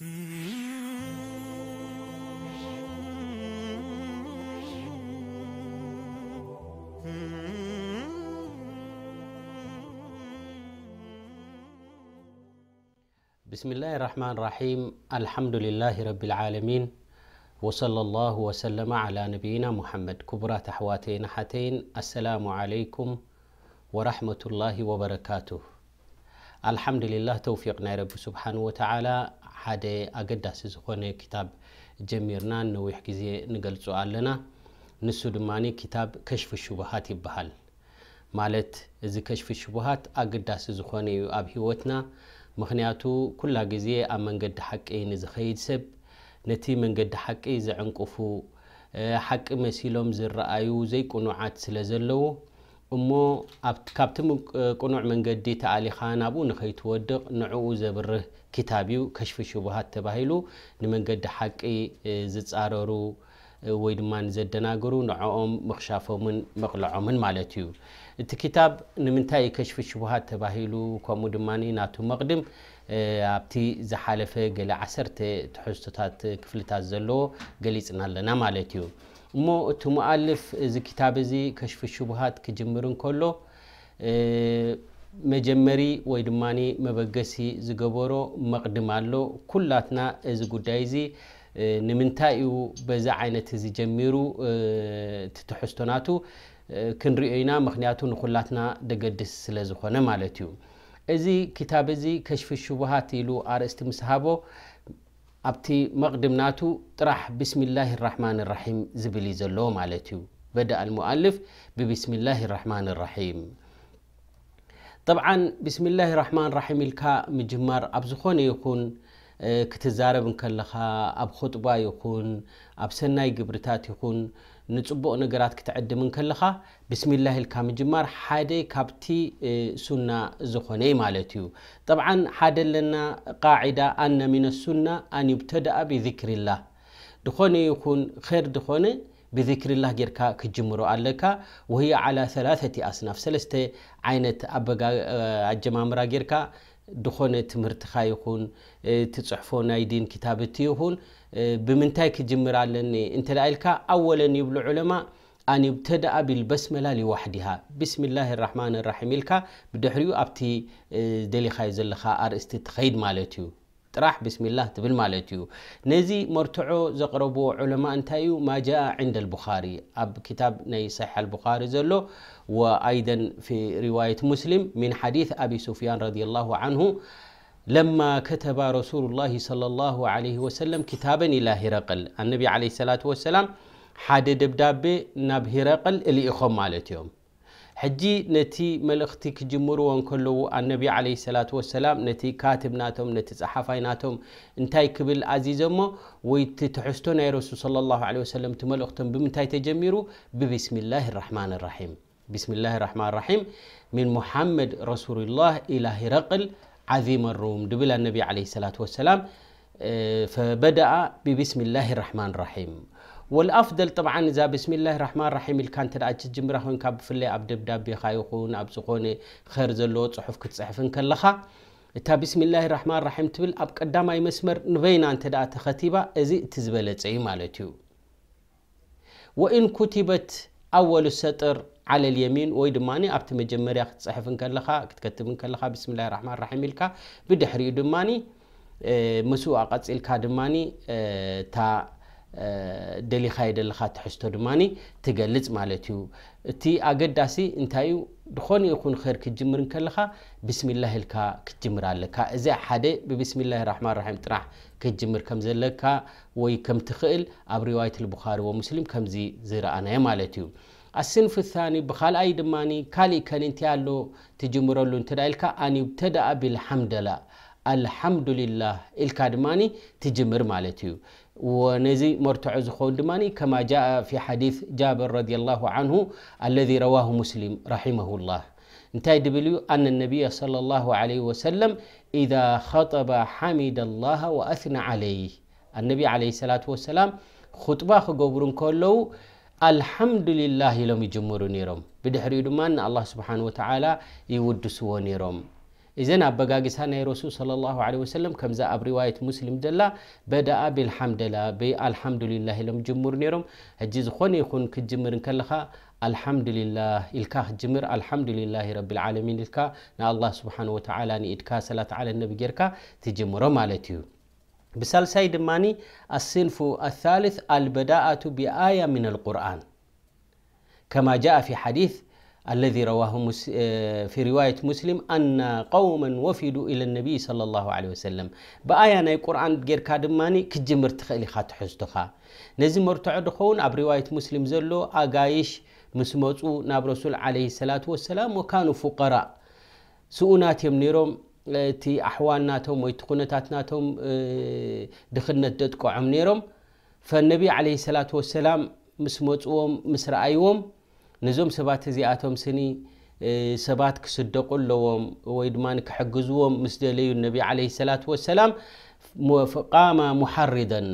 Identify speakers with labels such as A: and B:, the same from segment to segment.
A: بسم الله الرحمن الرحيم الحمد لله رب العالمين وصلى الله وسلم على نبينا محمد كبرى تحواتين حتين السلام عليكم ورحمة الله وبركاته الحمد لله توفيقنا رب سبحانه وتعالى ሓደ ኣገዳሲ ዝኾነ ክታብ ጀሚርና ነዊሕ ግዜ ንገልፁ ኣለና ንሱ ድማ ክታብ ከሽፊ ሽቡሃት ይበሃል ማለት እዚ ከሽፊ ሽቡሃት ኣገዳሲ ዝኾነ እዩ ኣብ ሂወትና ምክንያቱ ኩላ ግዜ ኣብ መንገዲ ሓቂ ንዝኸይድ ሰብ ነቲ መንገዲ ሓቂ ዘዕንቅፉ ሓቂ መሲሎም ዝረኣዩ ዘይቁኑዓት ስለ ዘለዎ እሞ ካብቲ ቁኑዕ መንገዲ ተኣሊኻ ናብኡ ንኸይትወድቕ ንዕኡ ዘብርህ كتابيو كشف شبهات تباهيلو نمنقد حقي زتصاررو ወይ ድማ ንዘደናግሩ ንዕኦም ምክሻፎምን መቕልዖምን ማለት እዩ እቲ ክታብ ንምንታይ ከሽፊ ሽቡሃት ተባሂሉ ከምኡ ድማ ናቱ መቕድም ኣብቲ ዝሓለፈ ገለ ዓሰርተ ትሕዝቶታት ክፍልታት ዘለዎ ገሊፅና ኣለና ማለት እዩ እሞ እቲ ሙኣልፍ እዚ ክታብ እዚ ከሽፊ ሽቡሃት ክጅምር እንከሎ መጀመሪ ወይ ድማ መበገሲ ዝገበሮ መቅድም ኣሎ ኩላትና እዚ ጉዳይ እዚ ንምንታይ እዩ በዛ ዓይነት እዚ ጀሚሩ ትትሕዝቶናቱ ክንሪኦ ኢና ምክንያቱ ንኩላትና ደገድስ ስለ ዝኮነ ማለት እዩ እዚ ክታብ እዚ ከሽፊ ሽቡሃት ኢሉ ኣርእስቲ ምስ ሃቦ ኣብቲ መቕድምናቱ ጥራሕ ብስሚላህ ራሕማን ራሒም ዝብል እዩ ዘለዎ ማለት እዩ በዳ ልሙኣልፍ ብብስሚላህ ራሕማን ራሒም طبعا بسم الله الرحمن الرحيم الكا مجمر ابزخون يكون آه، كتزارب كلها اب خطبة يكون اب سناي قبرتات يكون نتصبق نقرات كتعد من كلها بسم الله الكام جمار حادي كابتي آه، سنة زخوني مالتيو طبعا حاد لنا قاعدة أن من السنة أن يبتدأ بذكر الله دخوني يكون خير دخوني بذكر الله جيركا كجمرو عليك وهي على ثلاثة أصناف سلستة عينة أبغا الجمامرا جيركا دخونة مرتخا يكون تصحفون أيدين كتابتي يكون بمنتاي كجمرا لني انت لألك أولا يبلو علماء أن يبتدأ بالبسملة لوحدها بسم الله الرحمن الرحيم لك بدحريو أبتي دليخا يزلخا أرستي تخيد مالتيو طرح بسم الله تبل مالتيو نزي مرتعو زقربو علماء انتايو ما جاء عند البخاري اب كتاب ني صحيح البخاري زلو وايضا في روايه مسلم من حديث ابي سفيان رضي الله عنه لما كتب رسول الله صلى الله عليه وسلم كتابا الى هرقل النبي عليه الصلاه والسلام حدد دبدابي ناب اللي اللي مالتيوم حجي نتي ملختك جمرو كله النبي عليه الصلاة والسلام نتي كاتب ناتهم نتي صحفي ناتهم انتاي كبل عزيزهم ويتتحستون يا رسول صلى الله عليه وسلم تملختهم بمنتاي تجمرو ببسم الله الرحمن الرحيم بسم الله الرحمن الرحيم من محمد رسول الله إلى هرقل عظيم الروم دبل النبي عليه الصلاة والسلام فبدأ ببسم الله الرحمن الرحيم والأفضل طبعا إذا بسم الله الرحمن الرحيم الكانت رأيت الجمرة هون كاب في اللي أبدأ بدأ بيخايخون أبزخون خير زلو تصحف كتصحفن كلخا تا بسم الله الرحمن الرحيم تبل أب قدام أي مسمر نبين أنت دا تخطيبة إزي تزبالة زي مالتيو وإن كتبت أول سطر على اليمين ويد ماني أبت مجمرة كتصحفن كلخا كتكتبن كلخا بسم الله الرحمن الرحيم الكا بدحري إيه دماني مسوء قدس الكادماني تا ደሊካ የደለኻ ትሕዝቶ ድማ ትገልፅ ማለት እዩ እቲ ኣገዳሲ እንታይ እዩ ድኾነ ይኹን ክር ክጅምር ከለካ ብስሚላ ኢልካ ክትጅምር ኣለካ እዚ ሓደ ብብስሚላ ራሕማን ራሒም ጥራሕ ክትጅምር ከም ዘለካ ወይ ከም ትኽእል ኣብ ሪዋይት ቡኻሪ ወሙስሊም ከምዚ ዝረኣናየ ማለት እዩ ኣስንፍ ታኒ ብካልኣይ ድማ ካሊእ ከንእንታይ ኣሎ ትጅምረሉ እንተዳ ኢልካ ኣን ብተዳኣ ብልሓምደላ አልሓምዱልላህ ኢልካ ድማ ትጅምር ማለት እዩ ونزي مرتع زخون دماني كما جاء في حديث جابر رضي الله عنه الذي رواه مسلم رحمه الله انتهي دبليو أن النبي صلى الله عليه وسلم إذا خطب حمد الله وأثنى عليه النبي عليه الصلاة والسلام خطبة خقبرون كله الحمد لله لم يجمروا نيرهم بدحري دمان الله سبحانه وتعالى يودسوا نيرم إذن أبقاقسها هنا رسول صلى الله عليه وسلم كمزا أب رواية مسلم دلا بدأ بالحمد لله بالحمد لله لم جمر نيرم هجز خوني يخون كجمر كلخا الحمد لله إلكا جمر الحمد لله رب العالمين إلكا نا الله سبحانه وتعالى نإدكا صلاة على النبي جيركا تجمر مالتيو سيد ماني الصنف الثالث البداءة بآية من القرآن كما جاء في حديث الذي رواه آه، في رواية مسلم أن قوما وفدوا إلى النبي صلى الله عليه وسلم بآية ناي قرآن غير كادماني كجمر تخيلي خات حزتخا نزي مرتعد أب رواية مسلم زلو أغايش مسموتو ناب رسول عليه الصلاة والسلام وكانوا فقراء سؤنات يمنيرهم እቲ ኣሕዋልናቶም ወይ እቲ ኩነታትናቶም ድኽነት ደጥቆዖም ነይሮም ፈነቢ ዓለ ሰላት ወሰላም ምስ መፅዎም ነዞም ሰባት እዚኣቶም ስኒ ሰባት ክስደቁ ለዎም ወይ ድማ ክሐግዝዎም ምስ ደለዩ ነቢ ለ ላ ሰላም ፍቃማ ሙሓርደን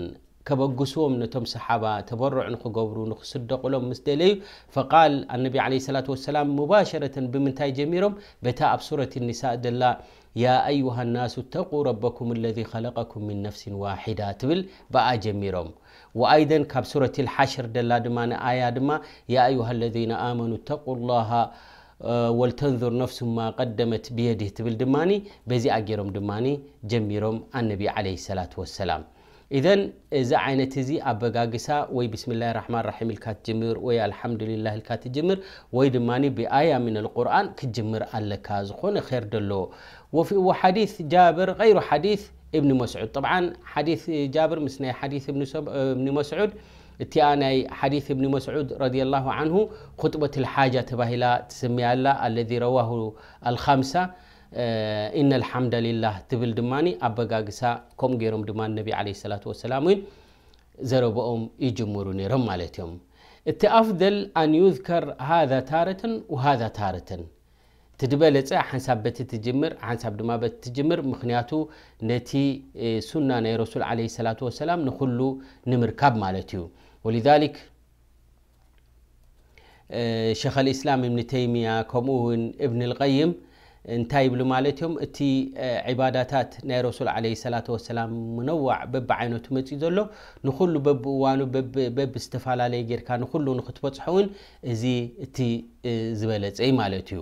A: ከበግስዎም ነቶም ሰሓባ ተበርዕ ንክገብሩ ንክስደቁሎም ምስ ደለዩ ፍቃል ነ ላ ሰላም ሙባሸረተን ብምንታይ ጀሚሮም ቤታ ኣብ ሱረት ኒሳ ላ يا أيها الناس اتقوا ربكم الذي خلقكم من نفس واحدة تبل بقى جميرهم وأيضا كاب سورة الحشر دلا دمان آية دما يا أيها الذين آمنوا اتقوا الله ወልተንዙር ነፍሱ ማ ቀደመት ብየድህ ትብል ድማኒ በዚ ኣጌሮም ድማኒ ጀሚሮም ኣነቢ ዓለ ሰላት ወሰላም ኢዘን እዚ ዓይነት እዚ ኣበጋግሳ ወይ ብስምላህ ራሕማን ራሒም ኢልካ ትጅምር ወይ አልሓምዱልላህ ኢልካ ትጅምር ወይ ድማኒ ብኣያ ምን ልቁርኣን ክጅምር ኣለካ ዝኾነ ኸይር ደሎ وفي وحديث جابر غير حديث ابن مسعود طبعا حديث جابر مثل حديث ابن ابن مسعود تياني حديث ابن مسعود رضي الله عنه خطبة الحاجة لا تسمي الله الذي رواه الخمسة آه إن الحمد لله تبل دماني أبا قاقسا كم غيرم دمان النبي عليه الصلاة والسلام زربهم يجمروني رمالتهم التأفضل أن يذكر هذا تارة وهذا تارة በለፀ ሓንሳማትትምር ምክንያቱ ነቲ ሱና ናይ ሱል ለላ ላ ንሉ ንምርካብ ማለት እዩ ወ ክ እስላም እብኒተይምያ ከምኡውን እብኒቀይም እንታይ ይብሉ ማለት እዮም እቲ ባዳታት ናይ ረሱ ለላ ላ ነዋዕ በብ ይነቱ መፅኡ ዘሎ ንኩሉ በብ እዋኑ በብ ዝተፈላለየ ጌርካ ንሉ ክትበፅሖ እውን እዚ እቲ ዝበለፀዩ ማለት እዩ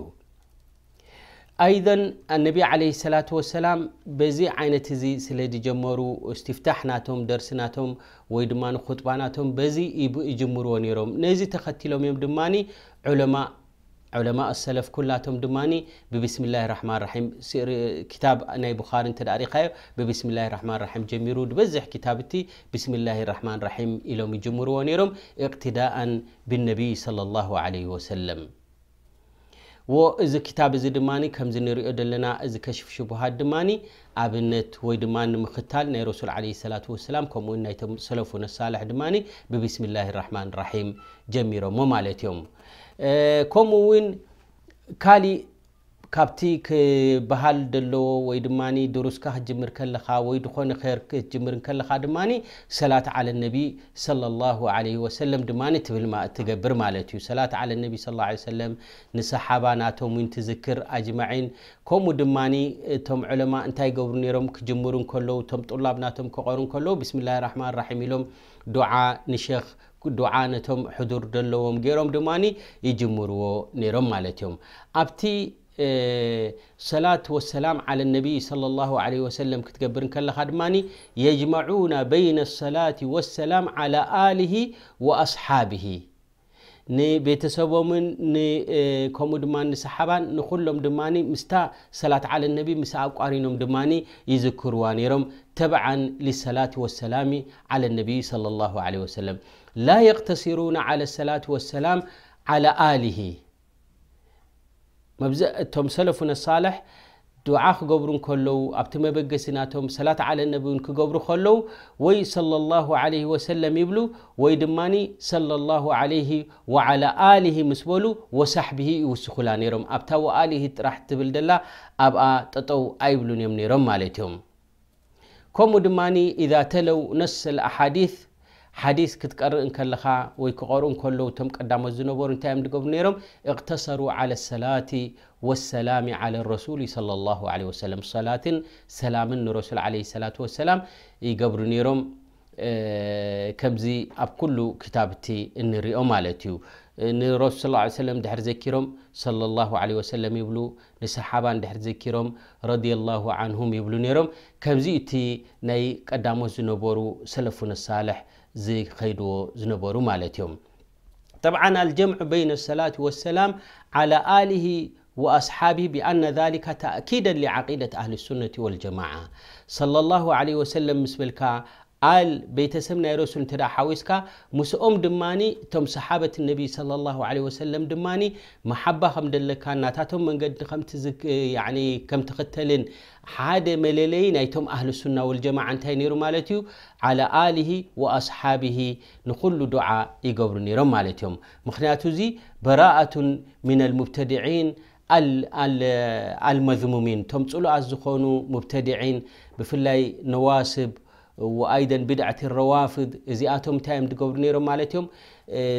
A: أيضا النبي عليه الصلاة والسلام بزي عينة زي سلد جمرو استفتحناتهم درسناتهم ويدمان خطباناتهم بزي يجمرو ونيرهم نزي تختلهم يوم دماني علماء علماء السلف كلاتهم دماني ببسم الله الرحمن الرحيم سير كتاب ناي بخاري انت ببسم الله الرحمن الرحيم جميرو بزح كتابتي بسم الله الرحمن الرحيم إلهم يجمرو ونيرهم اقتداء بالنبي صلى الله عليه وسلم እዚ ክታብ እዚ ድማ ከምዚ ንሪኦ ዘለና እዚ ከሽፍ ሽبሃድ ድማኒ ኣብነት ወይ ድማ ንምክታል ናይ ረሱል عለ ሰላት ወሰላም ከምኡው ና ሰለፉ ነሳላሕ ድማኒ ብብስምላه ራሕማን ራሒም ጀሚሮምዎ ማለት እዮም ከምኡ ውን ካሊእ ካብቲ ባሃል ለዎ ወይ ድማ ድሩስካ ክምር ከለካ ይ ድኮነ ር ምር ከካ ድማ ሰላት ትገብር ዩላ ንሰሓባ ናቶም ትዝክር አጅማን ከምኡ ድማ እቶም ለማ እንታይ ገብሩ ሮም ክምር ላብ ናቶ ክቆር ብስላ ማ ኢሎም ክ ነቶም ሕር ለዎም ሮም ድማ ይጅምርዎ ሮም صلاة والسلام على النبي صلى الله عليه وسلم كتقبر كل خدماني يجمعون بين الصلاة والسلام على آله وأصحابه نبيتسبوم نكمد آه، من سحبا نخلهم دماني مستا صلاة على النبي مساء قارينهم دماني يذكروان يرم تبعا للصلاة والسلام على النبي صلى الله عليه وسلم لا يقتصرون على الصلاة والسلام على آله እቶም ሰለፉነ ሳልሕ ድዓ ክገብሩ ከለው ኣብቲ መበገሲ ናቶም ሰላት ዓለ ነውን ክገብሩ ከለው ወይ له ሰለም ይብሉ ወይ ድማ ل عه አሊሂ ምስ በሉ ወصሕቢሂ ይውስኩላ ነሮም ኣብታ አል ጥራሕ ትብል ደላ ኣብኣ ጠጠው ኣይብሉን እዮም ነሮም ማለት ዮም ከምኡ ድማ ኢذ ተለው ነስ አሓዲ ሓዲ ክትቀር ከለካ ይ ክር ቀዳሞ ነሩታ ሮም قተሰሩ ى ሰላة ሰላ ى ላ ይሩ ሮም ዚ ኣብ ل ክታቲ ንርኦም ዩ ዘም ሓ ዘሮም ሮም ከዚ እቲ ናይ ቀዳሞ ዝነሩ ሰለፉሳልح خيدو زنبورو مالتيوم طبعا الجمع بين الصلاة والسلام على آله وأصحابه بأن ذلك تأكيدا لعقيدة أهل السنة والجماعة صلى الله عليه وسلم مثل آل بيتسم نيروس ترى حويسكا مسؤوم دماني توم صحابة النبي صلى الله عليه وسلم دماني محبة خمد اللي كان ناتاتهم من قد خم تزك يعني كم تقتلن حاد مليلين أيتم أهل السنة والجماعة عن مالتيو على آله وأصحابه نقول دعاء يقبرني رم مالتيهم مخناتو زي براءة من المبتدعين ال ال المذمومين تمتلو أزخونو مبتدعين بفلاي نواسب وأيضا بدعة الروافض زياتهم تايم تقبر مالتهم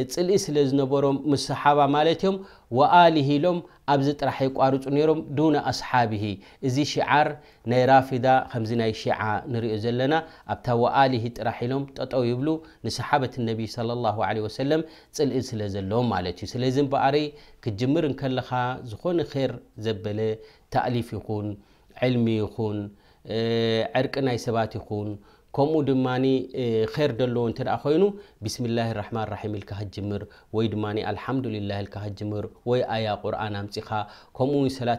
A: تسلئس سلز نبرهم مسحابة مالتهم وآله لهم أبزت راح يقارج نيرهم دون أصحابه زي شعار نيرافدا خمزنا شعاع نريء زلنا أبتا وآله راح لهم تطو يبلو نسحابة النبي صلى الله عليه وسلم تسلئس سلز مالتهم مالتي سلزن بأري كجمر كلها زخون خير زبلة تأليف يكون علمي يكون عرقنا يسبات سبات يكون ከም ድማ ር ዎ ይኑ ብስ ማ ር ር ይ ር ፅኻ ከ ሰላ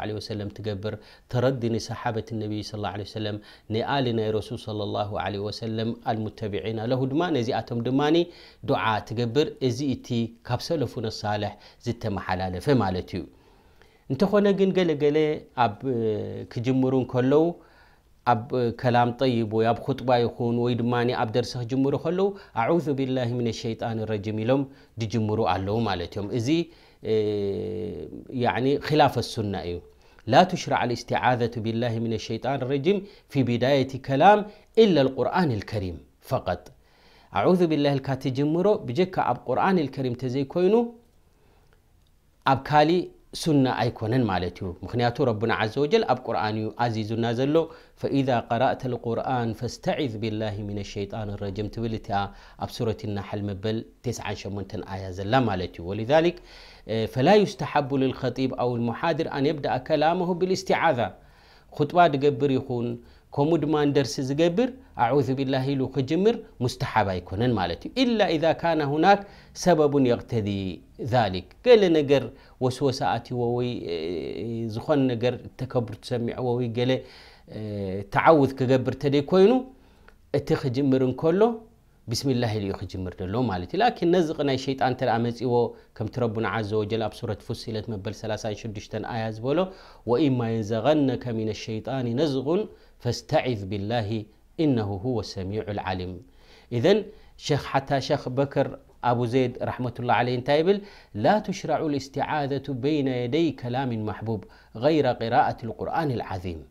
A: ى ى ገብር ተረዲ ሰة ና ى ዚኣቶ ገብር እዚ እቲ ካብ ሰለፉ ሳح ዝሓላለፈ ዩ እንኾነ ግ ኣብ ክምሩ ዉ ኣብ ከላም ጠይብ ወይ ኣብ ክጥባ ይኹን ወይ ድማ ኣብ ደርሲ ክጅምሩ ከለዉ ኣዑذ ብላህ ምን ሸይጣን ረጅም ኢሎም ድጅምሩ ኣለዉ ማለት እዮም እዚ ክላፍ لا تشرع الاستعاذة بالله من الشيطان الرجيم في بداية كلام إلا القرآن الكريم فقط أعوذ بالله الكاتجمرو بجك أب قرآن الكريم تزي كوينو أب كالي سنة أيكون مالتيو مخنياتو ربنا عز وجل أب قرآن عزيز نازلو فإذا قرأت القرآن فاستعذ بالله من الشيطان الرجيم تبلتها أب سورة النحل مبل تسعة شمونتن آية زلا مالتيو ولذلك آه، فلا يستحب للخطيب أو المحاضر أن يبدأ كلامه بالاستعاذة خطبة دقبر يخون ከምኡ ድማ ንደርሲ ዝገብር ኣዑذ ብላه ኢሉ ክጅምር ሙስተሓብ ኣይኮነን ማለት እዩ ኢላ ኢذ ካነ ሁናክ ሰበቡን የቕተዲ ذሊክ ገለ ነገር ወስወሳ ኣትዎ ወይ ዝኾነ ነገር ተከብር ትሰሚዕዎ ወይ ገለ ተዓውዝ ክገብር እተደይ ኮይኑ እቲ ክጅምር እንከሎ بسم الله لي خجمر دلو مالتي لكن نزق ناي ترى تر امصيو كم تربنا عز وجل اب سوره فصلت مبل 36 ايات بولو واما ينزغنك من الشيطان نزغ فاستعذ بالله انه هو السميع العليم اذا شيخ حتى شيخ بكر أبو زيد رحمة الله عليه تايبل لا تشرع الاستعاذة بين يدي كلام محبوب غير قراءة القرآن العظيم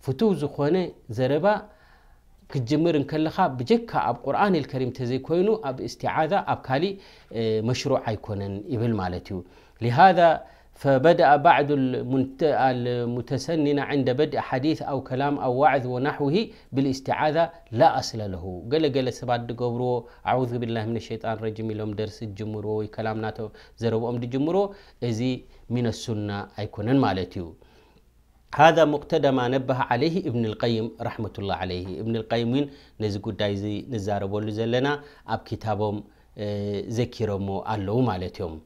A: فتوز خوانه زربا كجمر كلها بجكا اب قران الكريم تزي كوينو اب استعاذه اب كالي مشروع ايكونن ابل مالتيو لهذا فبدا بعض المتسننه عند بدء حديث او كلام او وعظ ونحوه بالاستعاذه لا اصل له قال قال سباد قبرو اعوذ بالله من الشيطان الرجيم لهم درس الجمر وكلام ناتو زربو ام دي ازي من السنه ايكونن مالتيو هذا مقتدى ما نبه عليه ابن القيم رحمة الله عليه ابن القيم من نزكو دايزي نزار نزاربو اب كتابهم زكيرمو اللو مالتهم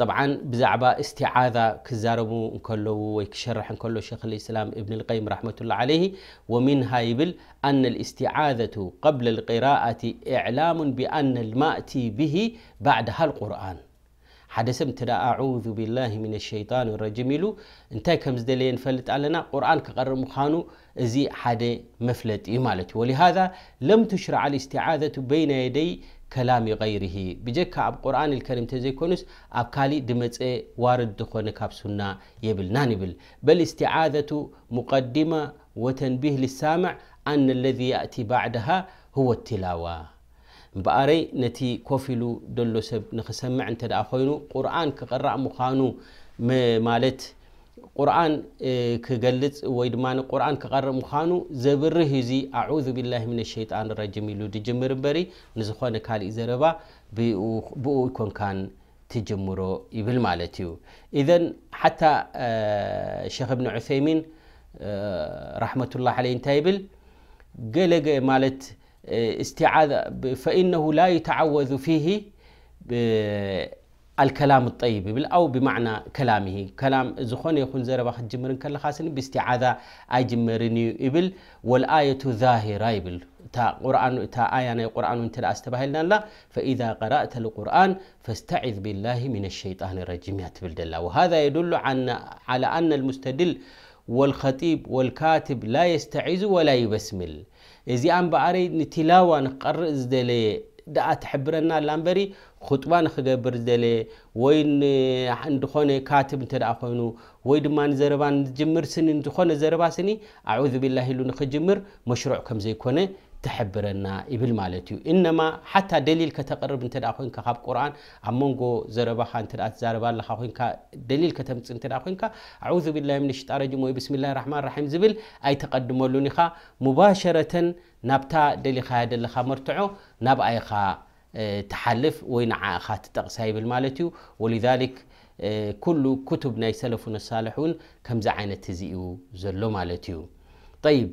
A: طبعا بزعبا استعاذة كزاربو انكلو ويكشرح انكلو شيخ الإسلام ابن القيم رحمة الله عليه ومنها يبل أن الاستعاذة قبل القراءة إعلام بأن المأتي به بعدها القرآن ሓደ ሰብ እንተ ኣዑذ ብላه ምን ሸይጣን ረጅም ኢሉ እንታይ ከም ዝደለየ ንፈልጥ ኣለና ቁርኣን ክቐርብ ምዃኑ እዚ ሓደ መፍለጢ እዩ ማለት እዩ ወሊሃذ ለም ትሽርዓ ልእስትዓዘቱ በይነ የደይ ከላሚ غይርሂ ብጀካ ኣብ ቁርኣን ልከሪም ተዘይኮኑስ ኣብ ካሊእ ድመፀ ዋርድ ዝኾነ ካብ ሱና የብልናን ይብል በል እስትዓዘቱ ሙቀዲማ ወተንቢህ ልሳምዕ ኣነ ለذ ያእቲ ባዕድሃ ህወ ኣትላዋ በረይ ነቲ ኮፍ ሉ ሎ ሰብ ንክሰም ኮይኑ ክ ክገልፅ ር ምኑ ዘብርህ ذ ብላ ሸጣን ሉ ር በ ንዝኮነ ካእ ዘረ ብ ኮንካ ትጅምሮ ይብል ማለ ዩ ክ ብ ዑይሚን ةላه آه، استعاذة فإنه لا يتعوذ فيه الكلام الطيب بل أو بمعنى كلامه كلام زخون يكون زربا جمر كل خاصني باستعاذة أجمرني إبل والآية ظاهرة إبل تا قرآن تا آية قرآن أنت لا استبهلنا لا فإذا قرأت القرآن فاستعذ بالله من الشيطان الرجيم يتبل الله وهذا يدل عن على أن المستدل والخطيب والكاتب لا يستعيذ ولا يبسمل እዚኣን በኣሪ ንቲላዋ ንክቀርእ ዝደለየ ደኣ ትሕብረና ኣላ ንበሪ ክጡባ ንክገብር ዝደለየ ወይ እንድኾነ ካትብ እንተኣ ኮይኑ ወይ ድማ ንዘረባ ንጅምር ስኒ ንዝኾነ ዘረባ ስኒ ኣذ ብላه ኢሉ ንክጅምር መሽሮዕ ከም ዘይኮነ تحبرنا إبل مالتيو إنما حتى دليل كتقرب أنت أخوين كخاب قرآن أمونغو زربا أنت زربا الله أخوين دليل كتمس أنت أخوين أعوذ بالله من الشيطان الرجيم بسم الله الرحمن الرحيم زبل أي تقدم لوني خا مباشرة نبتا دليل خا دليل خا مرتعو نب أي خا تحلف وين خا تتقسى إبل مالتيو ولذلك كل كتب ناي الصالحون كم زعينة تزيئو زلو مالتيو طيب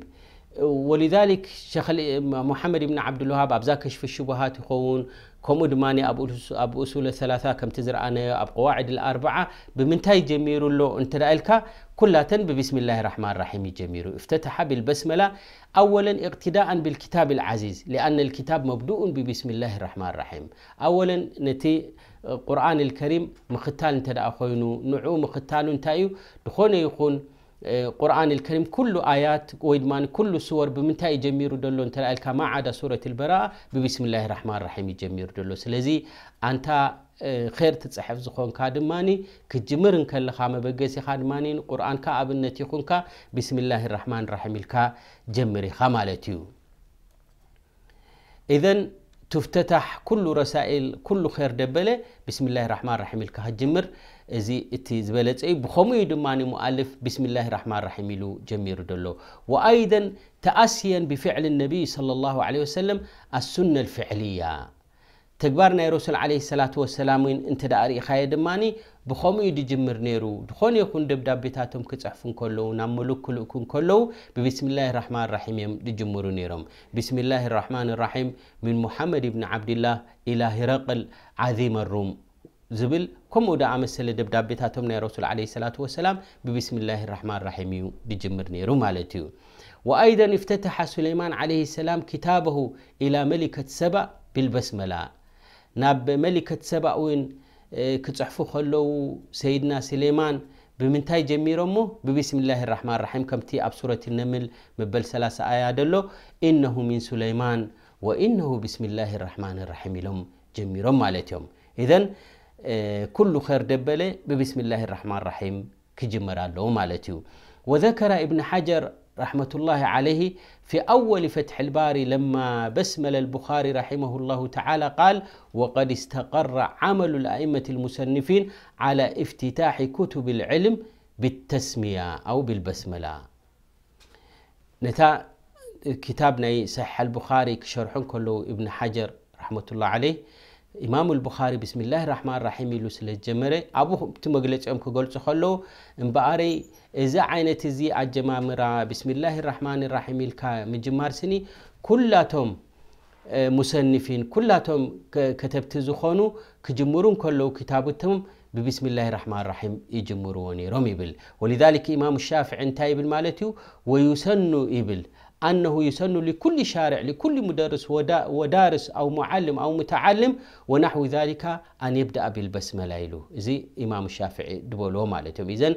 A: ولذلك شيخ محمد بن عبد الوهاب ابزا كشف الشبهات يخون كومو ابو اب اصول الثلاثه كم تزرع انا اب قواعد الاربعه بمنتاي جميل له انت رايلكا كلها بسم الله الرحمن الرحيم جميل افتتح بالبسمله اولا اقتداء بالكتاب العزيز لان الكتاب مبدوء ببسم الله الرحمن الرحيم اولا نتي القران الكريم مختال انت خوينو نعو مختال انتايو دخون يكون قرآن الكريم كل آيات ويدمان كل سور بمنتا جميل دلو انت لألك ما عدا سورة البراء ببسم الله الرحمن الرحيم جميل دلو سلزي أنت خير تتصحف زخون كادماني كجمر خامة مبقسي خادماني قرآن كاب أبنتي خونك بسم الله الرحمن الرحيم الكا جمري خمالتيو إذن تفتتح كل رسائل كل خير دبلة بسم الله الرحمن الرحيم الكا جمر እዚ እቲ ዝበለፀ እዩ ብከምኡ ድማ ሙኣልፍ ብስምላህ ራሕማን ራሒም ኢሉ ጀሚሩ ደሎ ወኣይደን ተኣስየን ብፍዕሊ ነቢይ صለ ላሁ ለ ወሰለም ኣሱነ ልፍዕልያ ተግባር ናይ ረሱል ለ ሰላት ወሰላም እውን እንተ ዳ ርኢኻየ ድማኒ ብከምኡ ድጅምር ነይሩ ዝኾነ ይኹን ደብዳቤታቶም ክፅሕፉ እንከለዉ ናብ ሙሉክ ክልእኩ እንከለዉ ብብስምላህ ራሕማን ራሒም እዮም ድጅምሩ ነይሮም ብስምላህ ራሕማን ራሒም ምን ሙሓመድ ብኒ ዓብድላህ ኢላ ሂረቅል ዓዚመ ሩም ዝብል كم ودا عمسل دبداب بتاتم نير رسول عليه الصلاة والسلام ببسم الله الرحمن الرحيم دجمر نيرو مالتيو وأيضا افتتح سليمان عليه السلام كتابه إلى ملكة سبا بالبسملة ناب ملكة سبا وين آه، كتحفو خلو سيدنا سليمان بمنتاي جميرمو ببسم الله الرحمن الرحيم كم تي أبصرة النمل مبل سلاسة آيات له إنه من سليمان وإنه بسم الله الرحمن الرحيم لهم جميرم مالتهم إذن كل خير دبلة ببسم الله الرحمن الرحيم ኣለዎ ማለት مالتيو وذكر ابن حجر رحمة الله عليه في أول فتح الباري لما بسمل البخاري رحمه الله تعالى قال وقد استقر عمل الأئمة المسنفين على افتتاح كتب العلم بالتسمية أو بالبسملة نتا كتابنا صحيح البخاري كشرح كله ابن حجر رحمة الله عليه ኢማም ብካሪ ብስምላ ራማን ራም ኢሉ ስለጀመረ ኣብኡቲ መግለፂኦም ክገልፁ ከለዉ እምበአር እዚ ዓይነት እዚ ኣጀማምራ ብስምላ ራማን ራም ኢልካ ምጅማር ስኒ ኩላቶም ሙሰንፊን ኩላቶም ከተብቲ ዝኮኑ ክጅምሩ እ ከለው ክታብቶም ብብስም ላ ራማን ራም ይጅምርዎ ነይሮም ይብል ወሊ ኢማም ሻፍዕ እንታይ ብል ማለት ዩ ወዩሰኑ ይብል أنه يسن لكل شارع لكل مدرس ودارس أو معلم أو متعلم ونحو ذلك أن يبدأ بالبسملة له زي إمام الشافعي دبولو مالتهم إذن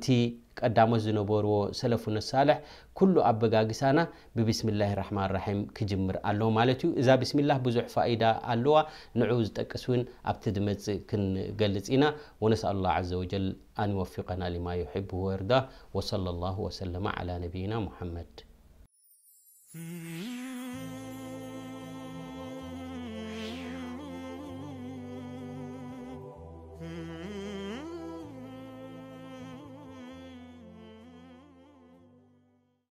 A: تي قدام الزنبور وسلفنا الصالح كل أبقى قسانا ببسم الله الرحمن الرحيم كجمر ألو مالتو إذا بسم الله بزح فائدة الله نعوز تكسون أبتدمت كن إنا ونسأل الله عز وجل أن يوفقنا لما يحبه ويرضاه وصلى الله وسلم على نبينا محمد Mm-hmm.